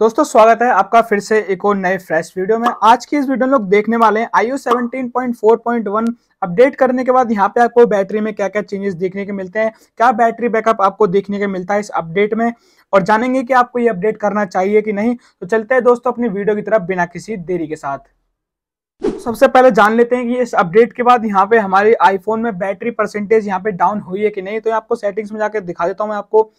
दोस्तों स्वागत है आपका फिर से एक और नए फ्रेश वीडियो में आज की इस वीडियो में लोग देखने वाले हैं आईओ 17.4.1 अपडेट करने के बाद यहाँ पे आपको बैटरी में क्या क्या चेंजेस देखने के मिलते हैं क्या बैटरी बैकअप आपको देखने के मिलता है इस अपडेट में और जानेंगे कि आपको ये अपडेट करना चाहिए कि नहीं तो चलते हैं दोस्तों अपनी वीडियो की तरफ बिना किसी देरी के साथ सबसे पहले जान लेते हैं कि इस अपडेट के बाद यहाँ पे हमारे आईफोन में बैटरी परसेंटेज यहाँ पे डाउन हुई है कि नहीं तो आपको सेटिंग्स में जाकर दिखा देता हूँ मैं आपको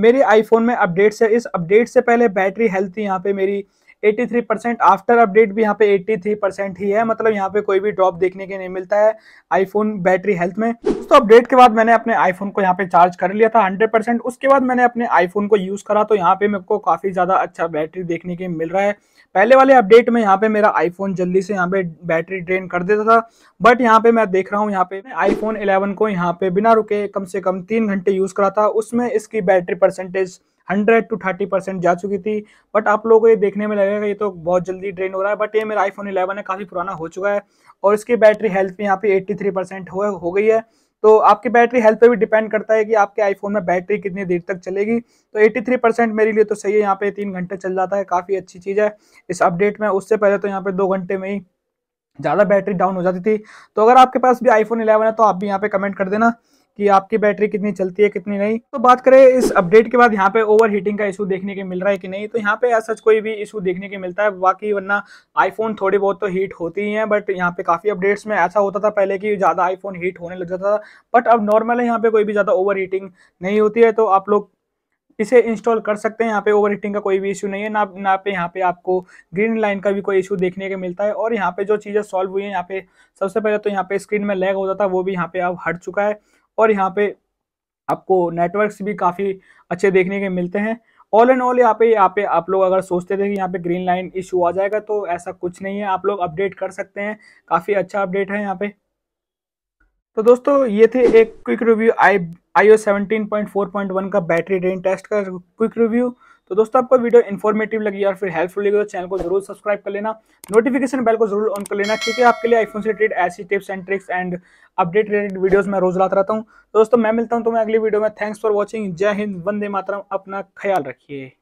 मेरी आईफोन में अपडेट्स है इस अपडेट से पहले बैटरी हेल्थ थी यहाँ पे मेरी 83 परसेंट आफ्टर अपडेट भी यहाँ पे 83 परसेंट ही है मतलब यहाँ पे कोई भी ड्रॉप देखने के नहीं मिलता है आईफोन बैटरी हेल्थ में दोस्तों अपडेट के बाद मैंने अपने आईफोन को यहाँ पे चार्ज कर लिया था 100 परसेंट उसके बाद मैंने अपने आईफोन को यूज़ करा तो यहाँ पे मेरे को काफ़ी ज़्यादा अच्छा बैटरी देखने के मिल रहा है पहले वाले अपडेट में यहाँ पे मेरा आईफोन जल्दी से यहाँ पे बैटरी ड्रेन कर देता था बट यहाँ पे मैं देख रहा हूँ यहाँ पे आईफोन 11 को यहाँ पे बिना रुके कम से कम तीन घंटे यूज़ करा था उसमें इसकी battery percentage hundred to thirty percent जा चुकी थी बट आप लोगों को ये देखने में लगेगा ये तो बहुत जल्दी ड्रेन हो रहा है बट ये मेरा आईफोन 11 है काफ़ी पुराना हो चुका है और इसकी बैटरी हेल्थ भी यहाँ पे 83 परसेंट हो, हो गई है तो आपकी बैटरी हेल्थ पे भी डिपेंड करता है कि आपके आईफोन में बैटरी कितनी देर तक चलेगी तो 83 परसेंट मेरे लिए तो सही है यहाँ पे तीन घंटे चल जाता है काफ़ी अच्छी चीज़ है इस अपडेट में उससे पहले तो यहाँ पे दो घंटे में ही ज़्यादा बैटरी डाउन हो जाती थी तो अगर आपके पास भी आईफोन 11 है तो आप भी यहाँ पे कमेंट कर देना कि आपकी बैटरी कितनी चलती है कितनी नहीं तो बात करें इस अपडेट के बाद यहाँ पे ओवर हीटिंग का इशू देखने के मिल रहा है कि नहीं तो यहाँ पे ऐसा कोई भी इशू देखने के मिलता है बाकी वरना आईफोन थोड़ी बहुत तो हीट होती ही है बट यहाँ पे काफ़ी अपडेट्स में ऐसा होता था पहले कि ज़्यादा आईफोन हीट होने लग जाता था बट अब नॉर्मल है यहाँ पे कोई भी ज़्यादा ओवर हीटिंग नहीं होती है तो आप लोग इसे इंस्टॉल कर सकते हैं यहाँ पे ओवर का कोई भी इशू नहीं है ना ना पे यहाँ पे आपको ग्रीन लाइन का भी कोई इशू देखने के मिलता है और यहाँ पे जो चीज़ें सॉल्व हुई हैं यहाँ पे सबसे पहले तो यहाँ पे स्क्रीन में लैग होता था वो भी यहाँ पे अब हट चुका है और यहाँ पे आपको नेटवर्क्स भी काफ़ी अच्छे देखने के मिलते हैं ऑल एंड ऑल यहाँ पे यहाँ पे आप लोग अगर सोचते थे कि यहाँ पे ग्रीन लाइन इशू आ जाएगा तो ऐसा कुछ नहीं है आप लोग अपडेट कर सकते हैं काफ़ी अच्छा अपडेट है यहाँ पे तो दोस्तों ये थे एक quick review I I O seventeen point four point one का बैटरी ड्रेन टेस्ट का क्विक रिव्यू तो दोस्तों आपको वीडियो इन्फॉर्मेटिव लगी और फिर हेल्पफुल लगी तो चैनल को जरूर सब्सक्राइब कर लेना नोटिफिकेशन बेल को जरूर ऑन कर लेना क्योंकि आपके लिए आईफोन से रिलेटेड ऐसी tips and tricks and update related videos मैं रोज लाता रहता हूँ तो दोस्तों मैं मिलता हूँ तुम्हें अगली वीडियो में थैंक्स फॉर वॉचिंग जय हिंद वंदे मातरम अपना ख्याल रखिए